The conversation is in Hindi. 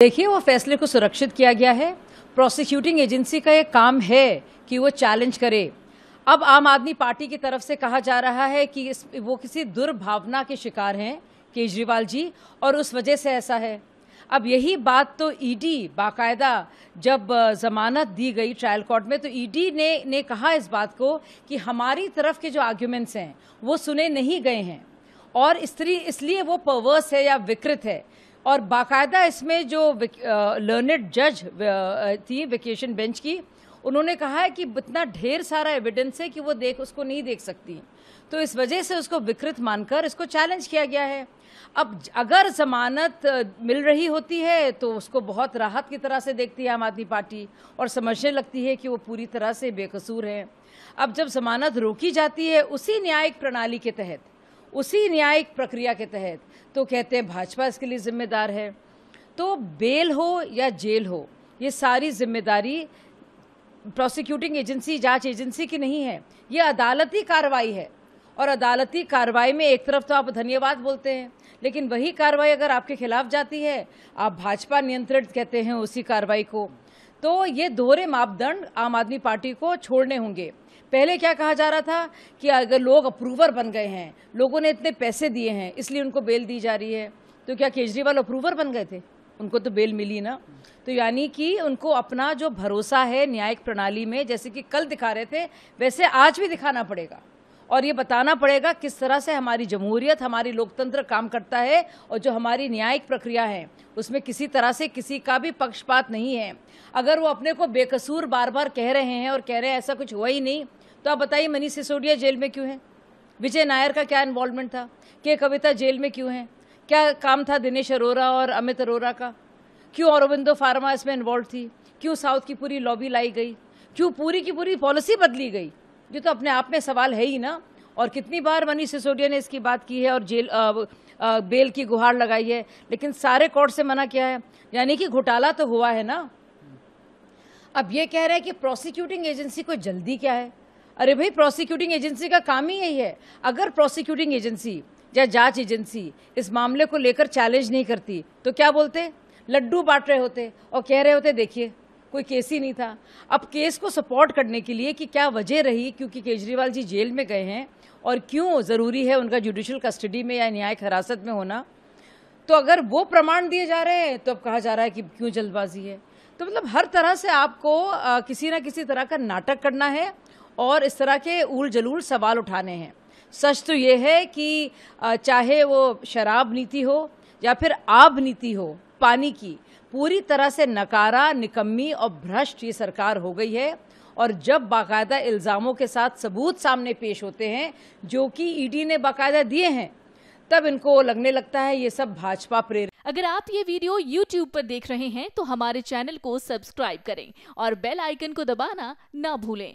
देखिए वो फैसले को सुरक्षित किया गया है प्रोसिक्यूटिंग एजेंसी का एक काम है कि वो चैलेंज करे अब आम आदमी पार्टी की तरफ से कहा जा रहा है कि इस वो किसी दुर्भावना के शिकार हैं केजरीवाल जी और उस वजह से ऐसा है अब यही बात तो ईडी e बाकायदा जब जमानत दी गई ट्रायल कोर्ट में तो ईडी e ने ने कहा इस बात को कि हमारी तरफ के जो आर्ग्यूमेंट्स हैं वो सुने नहीं गए हैं और स्त्री इसलिए वो पवर्स है या विकृत है और बाकायदा इसमें जो लर्नड जज थी वेकेशन बेंच की उन्होंने कहा है कि इतना ढेर सारा एविडेंस है कि वो देख उसको नहीं देख सकती तो इस वजह से उसको विकृत मानकर इसको चैलेंज किया गया है अब अगर जमानत मिल रही होती है तो उसको बहुत राहत की तरह से देखती है आम आदमी पार्टी और समझने लगती है कि वो पूरी तरह से बेकसूर हैं अब जब जमानत रोकी जाती है उसी न्यायिक प्रणाली के तहत उसी न्यायिक प्रक्रिया के तहत तो कहते हैं भाजपा इसके लिए जिम्मेदार है तो बेल हो या जेल हो ये सारी जिम्मेदारी प्रोसिक्यूटिंग एजेंसी जांच एजेंसी की नहीं है ये अदालती कार्रवाई है और अदालती कार्रवाई में एक तरफ तो आप धन्यवाद बोलते हैं लेकिन वही कार्रवाई अगर आपके खिलाफ जाती है आप भाजपा नियंत्रित कहते हैं उसी कार्रवाई को तो ये दोहरे मापदंड आम आदमी पार्टी को छोड़ने होंगे पहले क्या कहा जा रहा था कि अगर लोग अप्रूवर बन गए हैं लोगों ने इतने पैसे दिए हैं इसलिए उनको बेल दी जा रही है तो क्या केजरीवाल अप्रूवर बन गए थे उनको तो बेल मिली ना तो यानी कि उनको अपना जो भरोसा है न्यायिक प्रणाली में जैसे कि कल दिखा रहे थे वैसे आज भी दिखाना पड़ेगा और ये बताना पड़ेगा किस तरह से हमारी जमहूरियत हमारी लोकतंत्र काम करता है और जो हमारी न्यायिक प्रक्रिया है उसमें किसी तरह से किसी का भी पक्षपात नहीं है अगर वो अपने को बेकसूर बार बार कह रहे हैं और कह रहे हैं ऐसा कुछ हुआ ही नहीं तो आप बताइए मनीष सिसोदिया जेल में क्यों है विजय नायर का क्या इन्वॉल्वमेंट था के कविता जेल में क्यों है क्या काम था दिनेश अरोरा और अमित अरोरा का क्यों औरबिंदो फार्मा इसमें इन्वॉल्व थी क्यों साउथ की पूरी लॉबी लाई गई क्यों पूरी की पूरी पॉलिसी बदली गई ये तो अपने आप में सवाल है ही ना और कितनी बार मनीष सिसोदिया ने इसकी बात की है और जेल आ, आ, बेल की गुहार लगाई है लेकिन सारे कोर्ट से मना किया है यानी कि घोटाला तो हुआ है ना अब ये कह रहे हैं कि प्रोसिक्यूटिंग एजेंसी को जल्दी क्या है अरे भाई प्रोसिक्यूटिंग एजेंसी का काम ही यही है अगर प्रोसिक्यूटिंग एजेंसी या जांच एजेंसी इस मामले को लेकर चैलेंज नहीं करती तो क्या बोलते लड्डू बांट रहे होते और कह रहे होते देखिए कोई केस ही नहीं था अब केस को सपोर्ट करने के लिए कि क्या वजह रही क्योंकि केजरीवाल जी जेल में गए हैं और क्यों ज़रूरी है उनका जुडिशल कस्टडी में या न्यायिक हिरासत में होना तो अगर वो प्रमाण दिए जा रहे हैं तो अब कहा जा रहा है कि क्यों जल्दबाजी है तो मतलब हर तरह से आपको आ, किसी ना किसी तरह का नाटक करना है और इस तरह के उल जलूल सवाल उठाने हैं सच तो ये है कि चाहे वो शराब नीति हो या फिर आब नीति हो पानी की पूरी तरह से नकारा निकम्मी और भ्रष्ट ये सरकार हो गई है और जब बाकायदा इल्ज़ामों के साथ सबूत सामने पेश होते हैं जो कि ईडी ने बाकायदा दिए हैं तब इनको लगने लगता है ये सब भाजपा प्रेरित अगर आप ये वीडियो YouTube पर देख रहे हैं तो हमारे चैनल को सब्सक्राइब करें और बेल आइकन को दबाना ना भूलें